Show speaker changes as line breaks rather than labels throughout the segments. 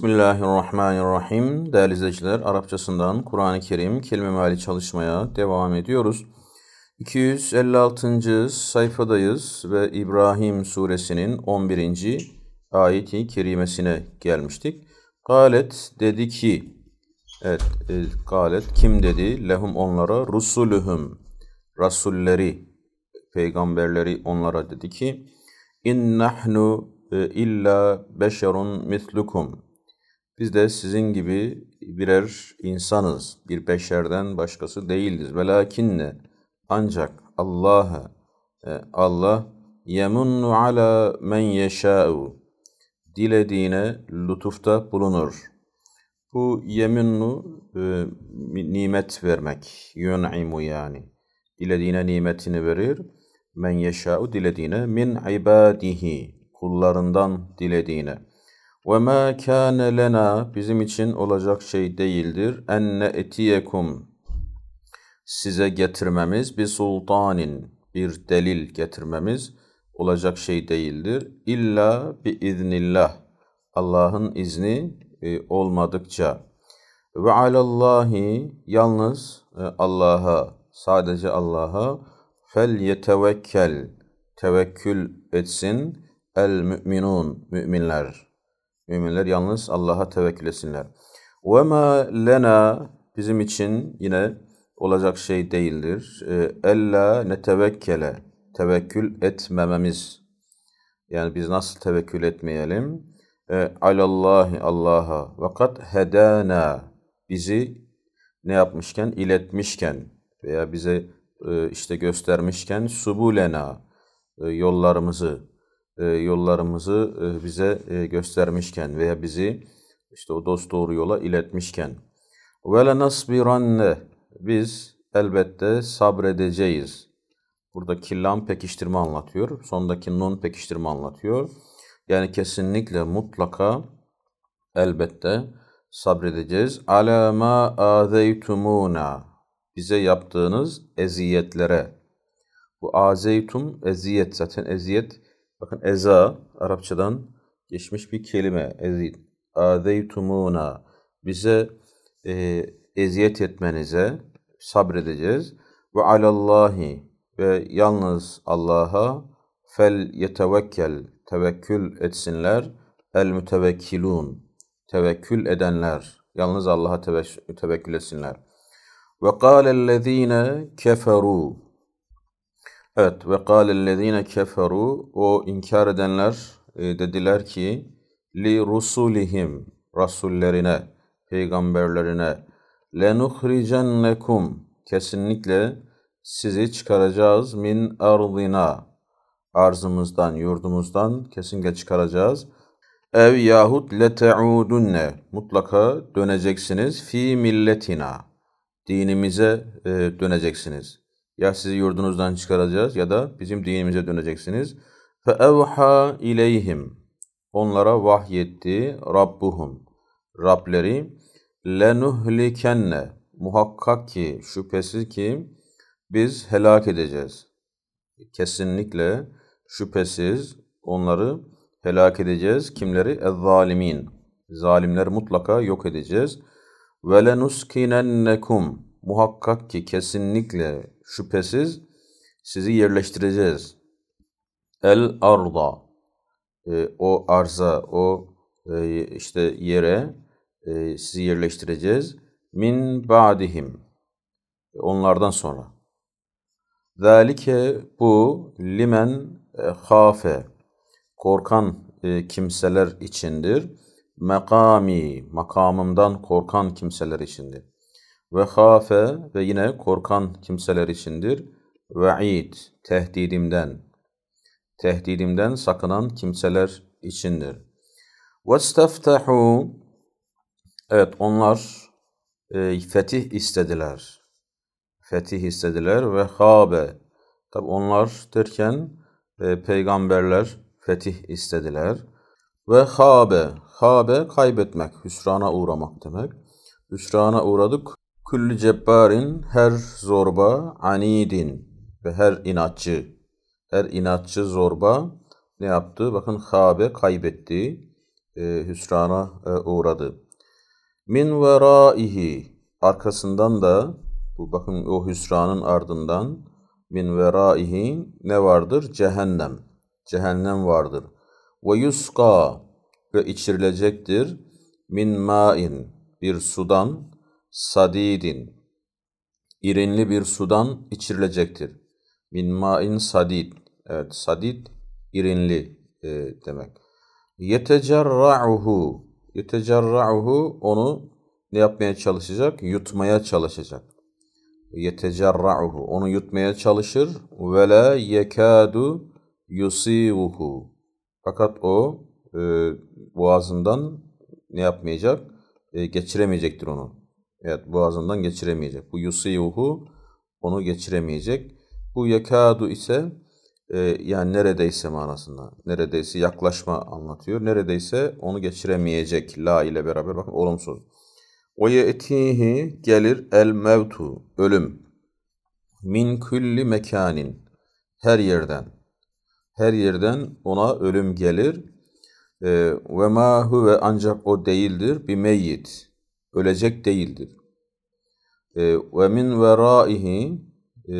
Bismillahirrahmanirrahim. Değerli izleyiciler, Arapçasından Kur'an-ı Kerim kelime meali çalışmaya devam ediyoruz. 256. sayfadayız ve İbrahim suresinin 11. ayeti kerimesine gelmiştik. Galet dedi ki, evet, e, galet kim dedi? Lehum onlara, rusuluhum, rasulleri, peygamberleri onlara dedi ki, İn nahnu e, illa beşerun mislukum.'' Biz de sizin gibi birer insanız. Bir beşerden başkası değiliz. Velakinne ancak Allah'a e, Allah yemunnu ala men yeşâ'u dilediğine lütufta bulunur. Bu yeminnu e, nimet vermek. Yun'imu yani. Dilediğine nimetini verir. Men yeşâ'u dilediğine min ibadihi kullarından dilediğine. Ve ma kana lena bizim için olacak şey değildir. Enne etiyekum size getirmemiz bir sultanin bir delil getirmemiz olacak şey değildir. İlla bi iznillah. Allah'ın izni e, olmadıkça ve alallahi yalnız e, Allah'a sadece Allah'a fel yetevekkel tevekkül etsin el müminun müminler. Müminler yalnız Allah'a tevekkül etsinler. Ve ma bizim için yine olacak şey değildir. Ella ne tevekkele tevekkül etmememiz. Yani biz nasıl tevekkül etmeyelim? Alallahi ee, Allah'a vakat kad hedana bizi ne yapmışken iletmişken veya bize e, işte göstermişken subulena e, yollarımızı e, yollarımızı e, bize e, göstermişken veya bizi işte o dost doğru yola iletmişken ve le nasbiranne biz elbette sabredeceğiz. Buradaki lam pekiştirme anlatıyor. Sondaki nun pekiştirme anlatıyor. Yani kesinlikle mutlaka elbette sabredeceğiz. Ala ma azeytumuna bize yaptığınız eziyetlere. Bu azeytum eziyet zaten eziyet Bakın eza Arapçadan geçmiş bir kelime. Ezid. Azeytumuna. Bize e, eziyet etmenize sabredeceğiz. Ve alallahi ve yalnız Allah'a fel yetevekkel tevekkül etsinler el mütevekkilun tevekkül edenler yalnız Allah'a tevekkül etsinler. Ve kâlellezîne keferû Evet ve kâlellezîne keferu o inkar edenler e, dediler ki li rusulihim rasullerine peygamberlerine lenuhricennekum kesinlikle sizi çıkaracağız min ardina arzımızdan yurdumuzdan kesinlikle çıkaracağız. Ev yahut leteudunne mutlaka döneceksiniz fi milletina dinimize e, döneceksiniz.'' Ya sizi yurdunuzdan çıkaracağız ya da bizim dinimize döneceksiniz. فَاَوْحَا اِلَيْهِمْ Onlara vahyetti Rabbuhum. Rableri lenuhlikenne muhakkak ki şüphesiz ki biz helak edeceğiz. Kesinlikle şüphesiz onları helak edeceğiz. Kimleri? ez Zalimler mutlaka yok edeceğiz. Ve lenuskinennekum muhakkak ki kesinlikle şüphesiz sizi yerleştireceğiz. El arda e, o arza o e, işte yere e, sizi yerleştireceğiz. Min ba'dihim onlardan sonra. Zalike bu limen e, hafe korkan e, kimseler içindir. Mekami makamımdan korkan kimseler içindir. Ve hafe ve yine korkan kimseler içindir. Ve'id tehdidimden. Tehdidimden sakınan kimseler içindir. ve Vesteftahu Evet onlar e, fetih istediler. Fetih istediler ve habe. Tabi onlar derken e, peygamberler fetih istediler. Ve habe. Habe kaybetmek, hüsrana uğramak demek. Hüsrana uğradık Kullu cebbarin her zorba anidin ve her inatçı. Her inatçı zorba ne yaptı? Bakın habe kaybetti. E, hüsrana e, uğradı. Min veraihi arkasından da bu bakın o hüsranın ardından min veraihi ne vardır? Cehennem. Cehennem vardır. Ve yuska ve içirilecektir min main bir sudan sadidin irinli bir sudan içirilecektir. Min ma'in sadid. Evet sadid irinli e, demek. Yetecerra'uhu. Yetecerra'uhu onu ne yapmaya çalışacak? Yutmaya çalışacak. Yetecerra'uhu. Onu yutmaya çalışır. Ve la yekadu yusivuhu. Fakat o e, boğazından ne yapmayacak? E, geçiremeyecektir onu. Evet boğazından geçiremeyecek. Bu yusiyuhu onu geçiremeyecek. Bu yakadu ise e, yani neredeyse manasında. Neredeyse yaklaşma anlatıyor. Neredeyse onu geçiremeyecek. La ile beraber bakın olumsuz. O yetihi gelir el mevtu ölüm. Min külli mekanin her yerden. Her yerden ona ölüm gelir. E, ve ma ve ancak o değildir bir meyyit ölecek değildir. E, ve min veraihi e,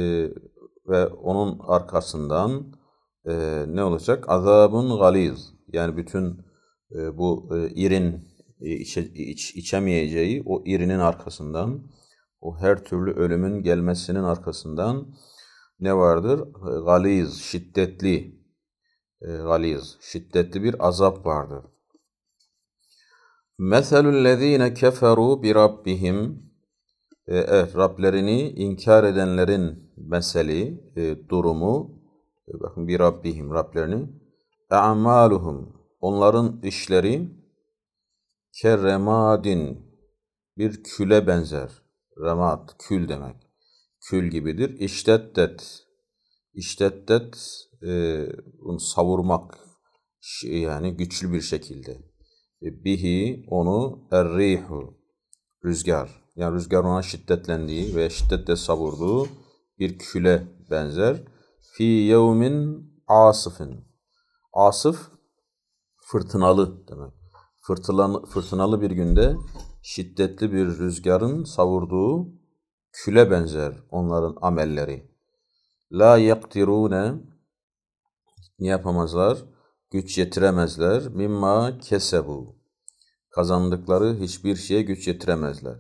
ve onun arkasından e, ne olacak? Azabun galiz. Yani bütün bu irin içemeyeceği o irinin arkasından, o her türlü ölümün gelmesinin arkasından ne vardır? Galiz, şiddetli, galiz, şiddetli bir azap vardır. Meselüllezine keferu bi rabbihim e, Evet, Rablerini inkar edenlerin meseli, e, durumu, e, bakın bir Rabbihim, Rablerini, e'maluhum, onların işleri, kerremadin, bir küle benzer. Remad, kül demek. Kül gibidir. İştettet, iştettet, e, savurmak, yani güçlü bir şekilde. E, bihi onu errihu rüzgar yani rüzgar ona şiddetlendiği veya şiddetle savurduğu bir küle benzer. Fi yevmin asıfın. Asıf fırtınalı demek. Fırtınalı, fırtınalı bir günde şiddetli bir rüzgarın savurduğu küle benzer onların amelleri. La yaktirune ne yapamazlar? güç yetiremezler. Mimma kesebu. Kazandıkları hiçbir şeye güç yetiremezler.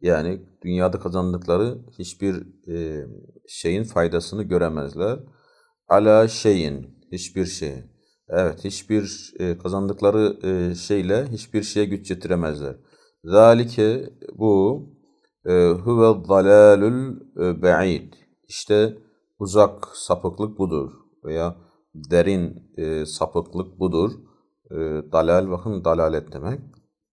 Yani dünyada kazandıkları hiçbir e, şeyin faydasını göremezler. Ala şeyin, hiçbir şey. Evet, hiçbir e, kazandıkları e, şeyle hiçbir şeye güç yetiremezler. Zalike bu e, huve zalalul e, be'id. İşte uzak sapıklık budur veya derin e, sapıklık budur. E, dalal, bakın dalalet demek.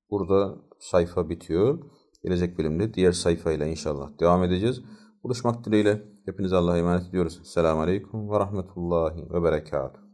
Burada sayfa bitiyor. Gelecek bölümde diğer sayfayla inşallah devam edeceğiz. Buluşmak dileğiyle hepinize Allah'a emanet ediyoruz. Selamun Aleyküm ve Rahmetullahi ve Berekatuhu.